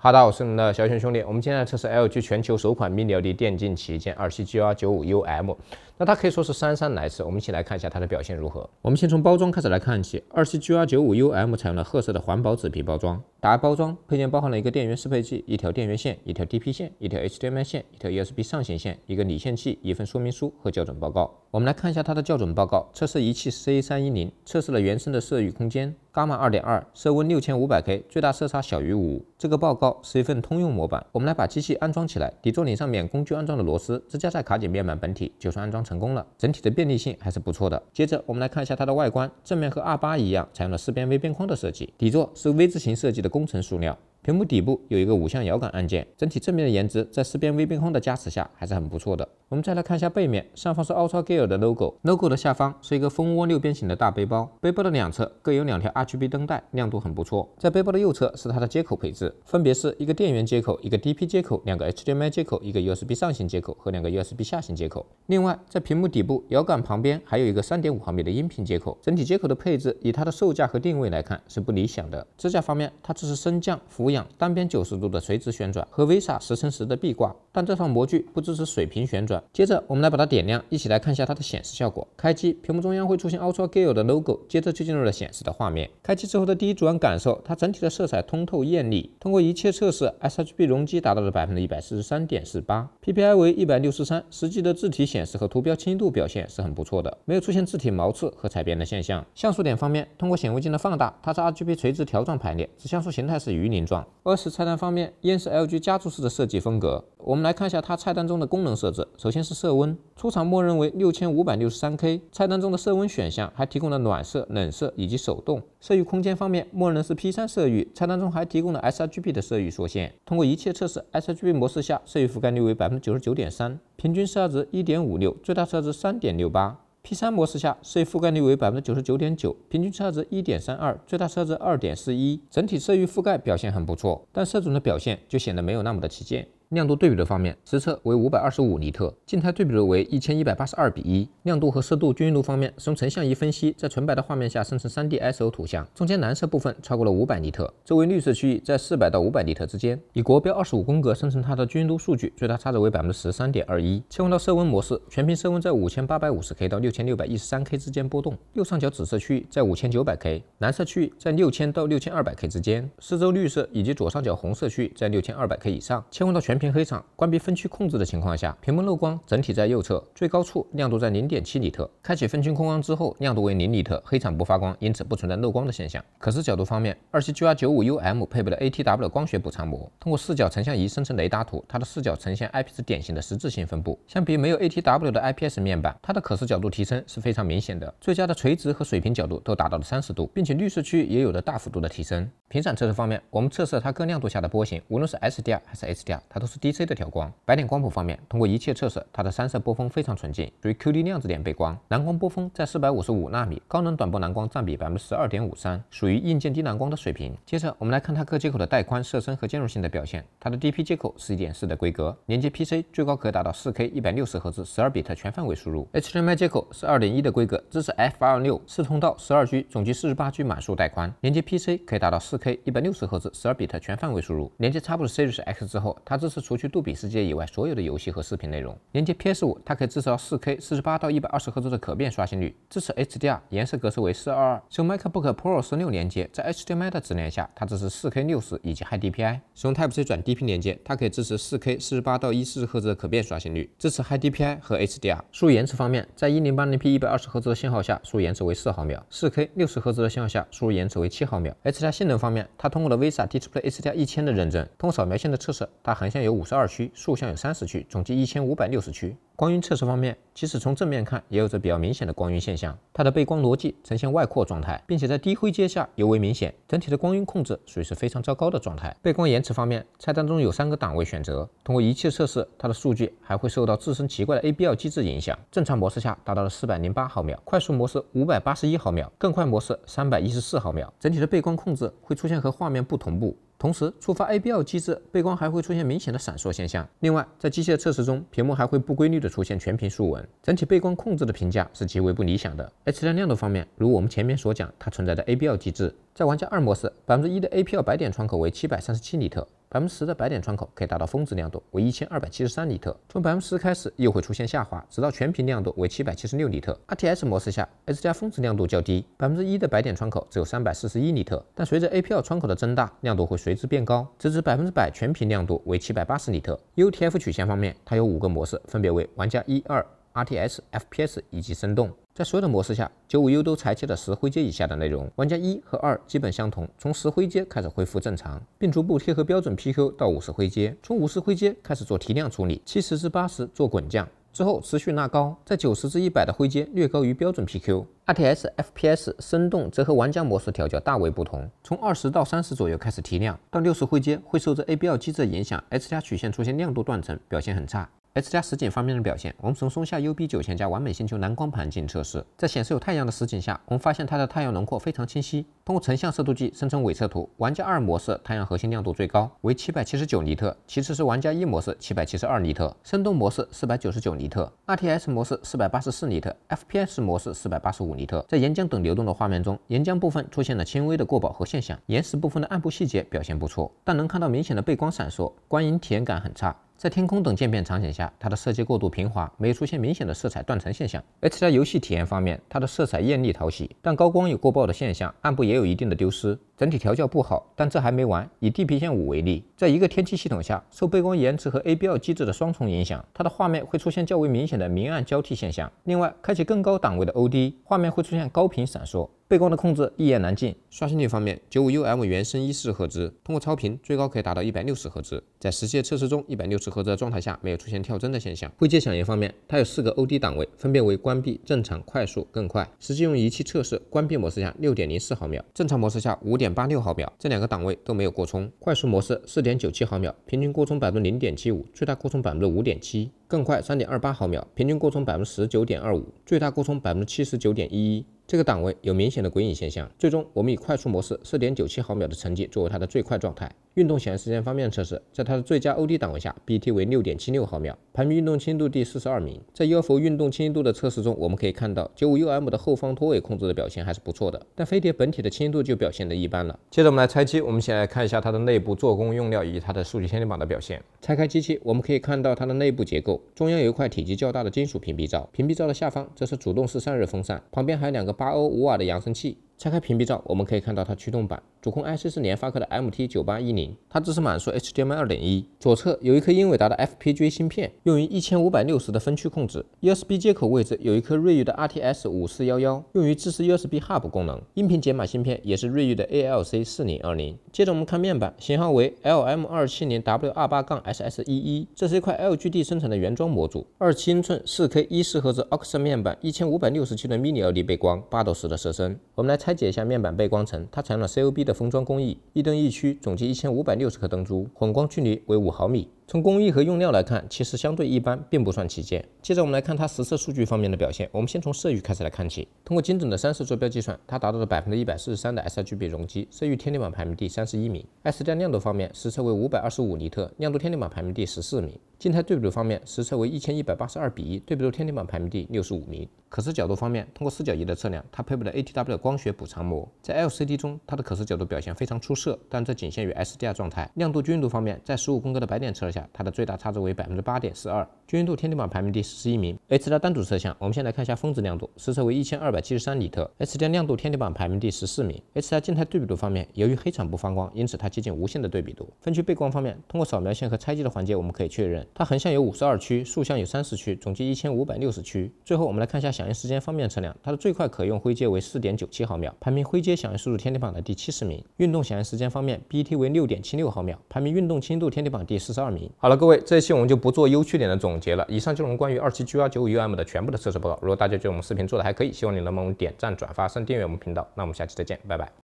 哈喽，我是你们的小轩兄弟。我们今天来测试 LG 全球首款 Mini LED 电竞旗舰 27GR95UM。那它可以说是姗姗来迟，我们一起来看一下它的表现如何。我们先从包装开始来看起。27GR95UM 采用了褐色的环保纸皮包装。打开包装，配件包含了一个电源适配器、一条电源线、一条 DP 线、一条 HDMI 线、一条 USB 上行线、一个理线器、一份说明书和校准报告。我们来看一下它的校准报告。测试仪器 C310 测试了原生的色域空间。伽马二点二，色温六千五百 K，最大色差小于五。这个报告是一份通用模板。我们来把机器安装起来。底座顶上面工具安装的螺丝，支架在卡紧面板本体，就算安装成功了。整体的便利性还是不错的。接着我们来看一下它的外观，正面和二八一样，采用了四边微边框的设计。底座是 V 字形设计的工程塑料。屏幕底部有一个五向摇杆按键，整体正面的颜值在四边微边框的加持下还是很不错的。我们再来看一下背面，上方是 UltraGear 的 logo，logo 的下方是一个蜂窝六边形的大背包，背包的两侧各有两条 RGB 灯带，亮度很不错。在背包的右侧是它的接口配置，分别是一个电源接口、一个 DP 接口、两个 HDMI 接口、一个 USB 上行接口和两个 USB 下行接口。另外在屏幕底部摇杆旁边还有一个3.5毫米的音频接口，整体接口的配置以它的售价和定位来看是不理想的。支架方面，它支持升降、俯仰。单边九十度的垂直旋转和 v i s a 十乘十的壁挂，但这套模具不支持水平旋转。接着，我们来把它点亮，一起来看一下它的显示效果。开机，屏幕中央会出现 UltraGear 的 logo，接着就进入了显示的画面。开机之后的第一主观感受，它整体的色彩通透艳丽。通过一切测试 s h b 容积达到了百分之一百四十三点四八，PPI 为一百六十三，实际的字体显示和图标清晰度表现是很不错的，没有出现字体毛刺和彩边的现象。像素点方面，通过显微镜的放大，它是 RGB 垂直条状排列，子像素形态是鱼鳞状。二是菜单方面，烟是 LG 家族式的设计风格。我们来看一下它菜单中的功能设置。首先是色温，出厂默认为六千五百六十三 K。菜单中的色温选项还提供了暖色、冷色以及手动。色域空间方面，默认是 P3 色域，菜单中还提供了 sRGB 的色域缩线。通过一切测试，sRGB 模式下色域覆盖率为百分之九十九点三，平均色值一点五六，最大色值三点六八。P3 模式下，色覆盖率为百分之九十九点九，平均色差值一点三二，最大色差值二点四一，整体色域覆盖表现很不错，但色准的表现就显得没有那么的旗舰。亮度对比的方面，实测为五百二十五尼特，静态对比度为一千一百八十二比一。亮度和色度均匀度方面，用成像仪分析，在纯白的画面下生成三 D S O 图像，中间蓝色部分超过了五百尼特，周围绿色区域在四百到五百尼特之间。以国标二十五宫格生成它的均匀度数据，最大差值为百分之十三点二一。切换到色温模式，全屏色温在五千八百五十 K 到六千六百一十三 K 之间波动，右上角紫色区域在五千九百 K，蓝色区域在六千到六千二百 K 之间，四周绿色以及左上角红色区域在六千二百 K 以上。切换到全。屏黑场关闭分区控制的情况下，屏幕漏光整体在右侧最高处亮度在零点七尼特。开启分区控光之后，亮度为零尼特，黑场不发光，因此不存在漏光的现象。可视角度方面，二七九 R 九五 UM 配备了 ATW 光学补偿膜，通过视角成像仪生成雷达图，它的视角呈现 IPS 典型的实质性分布。相比没有 ATW 的 IPS 面板，它的可视角度提升是非常明显的。最佳的垂直和水平角度都达到了三十度，并且绿色区域也有着大幅度的提升。频闪测试方面，我们测试了它各亮度下的波形，无论是 SDR 还是 HDR，它都。是 DC 的调光，白点光谱方面，通过一切测试，它的三色波峰非常纯净。属于 QD 量子点背光，蓝光波峰在四百五十五纳米，高能短波蓝光占比百分之十二点五三，属于硬件低蓝光的水平。接着我们来看它各接口的带宽、色深和兼容性的表现。它的 DP 接口是一点四的规格，连接 PC 最高可以达到四 K 一百六十赫兹十二比特全范围输入。HDMI 接口是二点一的规格，支持 F 二六四通道十二 G 总计四十八 G 满速带宽，连接 PC 可以达到四 K 一百六十赫兹十二比特全范围输入。连接插播 Series X 之后，它支持。是除去杜比世界以外，所有的游戏和视频内容。连接 PS5，它可以支持 4K 48到120赫兹的可变刷新率，支持 HDR，颜色格式为422。使用 MacBook Pro 十六连接，在 HDMI 的指令下，它支持 4K 60以及 HiDPI。使用 Type C 转 DP 连接，它可以支持 4K 48到140赫兹的可变刷新率，支持 HiDPI 和 HDR。输入延迟方面，在 1080p 120赫兹的信号下，输入延迟为4毫秒；4K 60赫兹的信号下，输入延迟为7毫秒。HDR 性能方面，它通过了 v i s a DisplayHDR 1000的认证。通过扫描线的测试，它横向有。有五十二区，竖向有三十区，总计一千五百六十区。光晕测试方面，即使从正面看，也有着比较明显的光晕现象。它的背光逻辑呈现外扩状态，并且在低灰阶下尤为明显。整体的光晕控制属于是非常糟糕的状态。背光延迟方面，菜单中有三个档位选择。通过仪器测试，它的数据还会受到自身奇怪的 ABL 机制影响。正常模式下达到了四百零八毫秒，快速模式五百八十一毫秒，更快模式三百一十四毫秒。整体的背光控制会出现和画面不同步，同时触发 ABL 机制，背光还会出现明显的闪烁现象。另外，在机械测试中，屏幕还会不规律的。出现全屏竖纹，整体背光控制的评价是极为不理想的。而在亮度方面，如我们前面所讲，它存在的 ABL 机制，在玩家二模式，百分之一的 ABL 白点窗口为七百三十七尼特。百分之十的白点窗口可以达到峰值亮度为一千二百七十三尼特，从百分之十开始又会出现下滑，直到全屏亮度为七百七十六尼特。RTS 模式下，S 加峰值亮度较低，百分之一的白点窗口只有三百四十一尼特，但随着 APL 窗口的增大，亮度会随之变高，直至百分之百全屏亮度为七百八十尼特。UTF 曲线方面，它有五个模式，分别为玩家一二、RTS、FPS 以及生动。在所有的模式下，95U 都裁切了十灰阶以下的内容。玩家一和二基本相同，从十灰阶开始恢复正常，并逐步贴合标准 PQ 到五十灰阶。从五十灰阶开始做提亮处理，七十至八十做滚降，之后持续拉高，在九十至一百的灰阶略高于标准 PQ。RTS FPS 生动则和玩家模式调教大为不同，从二十到三十左右开始提亮，到六十灰阶会受这 ABL 机制的影响 s 加曲线出现亮度断层，表现很差。h 加实景方面的表现，我们从松下 UB9000 加完美星球蓝光盘进行测试。在显示有太阳的实景下，我们发现它的太阳轮廓非常清晰。通过成像色度计生成伪测图，玩家二模式太阳核心亮度最高为779尼特，其次是玩家一模式772尼特，生动模式499尼特，RTS 模式484尼特，FPS 模式485尼特。在岩浆等流动的画面中，岩浆部分出现了轻微的过饱和现象，岩石部分的暗部细节表现不错，但能看到明显的背光闪烁，观影体验感很差。在天空等渐变场景下，它的设计过度平滑，没有出现明显的色彩断层现象。而且在游戏体验方面，它的色彩艳丽讨喜，但高光有过曝的现象，暗部也有一定的丢失，整体调教不好。但这还没完，以地平线五为例，在一个天气系统下，受背光延迟和 ABL 机制的双重影响，它的画面会出现较为明显的明暗交替现象。另外，开启更高档位的 OD，画面会出现高频闪烁。背光的控制一言难尽。刷新率方面，九五 U M 原生一四赫兹，通过超频最高可以达到一百六十赫兹。在实际测试中，一百六十赫兹的状态下没有出现跳帧的现象。灰阶响应方面，它有四个 O D 档位，分别为关闭、正常、快速、更快。实际用仪器测试，关闭模式下六点零四毫秒，正常模式下五点八六毫秒，这两个档位都没有过充。快速模式四点九七毫秒，平均过充百分之零点七五，最大过充百分之五点七。更快，三点二八毫秒，平均过冲百分之十九点二五，最大过冲百分之七十九点一一。这个档位有明显的鬼影现象。最终，我们以快速模式四点九七毫秒的成绩作为它的最快状态。运动显示时间方面测试，在它的最佳 OD 档位下，BT 为六点七六毫秒，排名运动轻度第四十二名。在 UFO 运动轻度的测试中，我们可以看到九五 U M 的后方拖尾控制的表现还是不错的，但飞碟本体的轻度就表现的一般了。接着我们来拆机，我们先来看一下它的内部做工用料以及它的数据限定榜的表现。拆开机器，我们可以看到它的内部结构，中央有一块体积较大的金属屏蔽罩，屏蔽罩的下方则是主动式散热风扇，旁边还有两个八欧五瓦的扬声器。拆开屏蔽罩，我们可以看到它驱动板主控 IC 是联发科的 MT 九八一零，它支持满速 HDMI 二点一。左侧有一颗英伟达的 FPGA 芯片，用于一千五百六十的分区控制。USB 接口位置有一颗瑞昱的 RTS 五四幺幺，用于支持 USB Hub 功能。音频解码芯片也是瑞昱的 ALC 四零二零。接着我们看面板，型号为 LM 二七零 W 2八杠 SS 一一，这是一块 LGD 生产的原装模组，二七英寸四 K 一四赫兹 o x o n 面板，一千五百六十的 Mini LED 背光，八到十的色深。我们来。拆解一下面板背光层，它采用了 C O B 的封装工艺，一灯一区，总计一千五百六十颗灯珠，混光距离为五毫米。从工艺和用料来看，其实相对一般，并不算旗舰。接着我们来看它实测数据方面的表现。我们先从色域开始来看起。通过精准的三色坐标计算，它达到了百分之一百四十三的 sRGB 容积，色域，天地板排名第三十一名。sDR 亮度方面，实测为五百二十五尼特，亮度天地板排名第十四名。静态对比度方面，实测为一千一百八十二比一，对比度天地板排名第六十五名。可视角度方面，通过视角仪的测量，它配备了 ATW 光学补偿膜，在 LCD 中它的可视角度表现非常出色，但这仅限于 sDR 状态。亮度均匀度方面，在十五公格的白点测试下。它的最大差值为百分之八点四二，均匀度天地榜排名第十一名。H 的单组摄像，我们先来看一下峰值亮度，实测为一千二百七十三尼特，H 的亮度天地榜排名第十四名。H 家静态对比度方面，由于黑场不放光，因此它接近无限的对比度。分区背光方面，通过扫描线和拆机的环节，我们可以确认它横向有五十二区，竖向有三十区，总计一千五百六十区。最后我们来看一下响应时间方面，测量，它的最快可用灰阶为四点九七毫秒，排名灰阶响应速度天地榜的第七十名。运动响应时间方面，B T 为六点七六毫秒，排名运动轻度天地榜第四十二名。好了，各位，这一期我们就不做优缺点的总结了。以上就是我们关于二七 G 幺九五 UM 的全部的测试报告。如果大家觉得我们视频做的还可以，希望你能帮我们点赞、转发、上订阅我们频道。那我们下期再见，拜拜。